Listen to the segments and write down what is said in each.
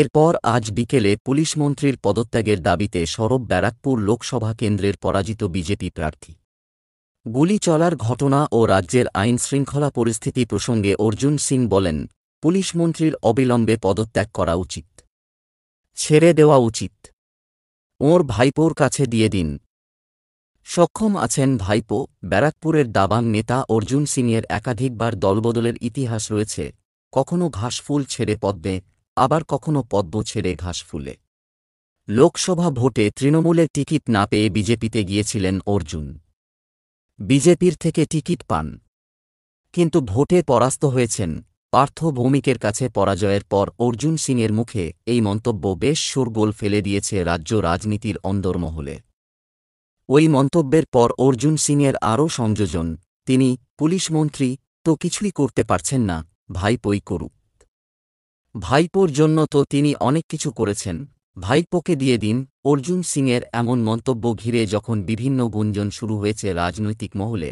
এরপর আজ বিকেলে পুলিশমন্ত্রীর পদত্যাগের দাবিতে সরব ব্যারাকপুর লোকসভা কেন্দ্রের পরাজিত বিজেপি প্রার্থী গুলি চলার ঘটনা ও রাজ্যের আইন শৃঙ্খলা পরিস্থিতি প্রসঙ্গে অর্জুন সিং বলেন পুলিশমন্ত্রীর অবিলম্বে পদত্যাগ করা উচিত ছেড়ে দেওয়া উচিত ওঁর ভাইপোর কাছে দিয়ে দিন সক্ষম আছেন ভাইপো ব্যারাকপুরের দাবাং নেতা অর্জুন সিংয়ের একাধিকবার দলবদলের ইতিহাস রয়েছে কখনও ঘাসফুল ছেড়ে পদ্মে আবার কখনো পদ্ম ছেড়ে ঘাস ফুলে লোকসভা ভোটে তৃণমূলের টিকিট না পেয়ে বিজেপিতে গিয়েছিলেন অর্জুন বিজেপির থেকে টিকিট পান কিন্তু ভোটে পরাস্ত হয়েছেন পার্থ ভৌমিকের কাছে পরাজয়ের পর অর্জুন সিংয়ের মুখে এই মন্তব্য বেশ শোরগোল ফেলে দিয়েছে রাজ্য রাজনীতির অন্দরমহলে ওই মন্তব্যের পর অর্জুন সিংয়ের আরও সংযোজন তিনি পুলিশ মন্ত্রী তো কিছুই করতে পারছেন না ভাইপই করুক ভাইপোর জন্য তো তিনি অনেক কিছু করেছেন ভাইপোকে দিয়ে দিন অর্জুন সিংয়ের এমন মন্তব্য ঘিরে যখন বিভিন্ন গুঞ্জন শুরু হয়েছে রাজনৈতিক মহলে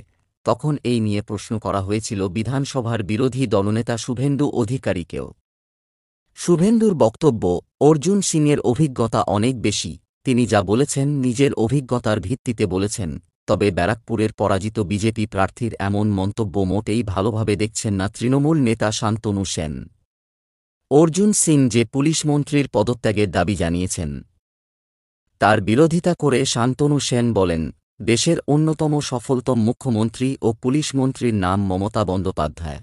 তখন এই নিয়ে প্রশ্ন করা হয়েছিল বিধানসভার বিরোধী দলনেতা শুভেন্দু অধিকারীকেও শুভেন্দুর বক্তব্য অর্জুন সিংয়ের অভিজ্ঞতা অনেক বেশি তিনি যা বলেছেন নিজের অভিজ্ঞতার ভিত্তিতে বলেছেন তবে ব্যারাকপুরের পরাজিত বিজেপি প্রার্থীর এমন মন্তব্য মোটেই ভালোভাবে দেখছেন না তৃণমূল নেতা শান্তনু সেন অর্জুন সিং যে পুলিশ মন্ত্রীর পদত্যাগের দাবি জানিয়েছেন তার বিরোধিতা করে শান্তনু সেন বলেন দেশের অন্যতম সফলতম মুখ্যমন্ত্রী ও পুলিশ মন্ত্রীর নাম মমতা বন্দ্যোপাধ্যায়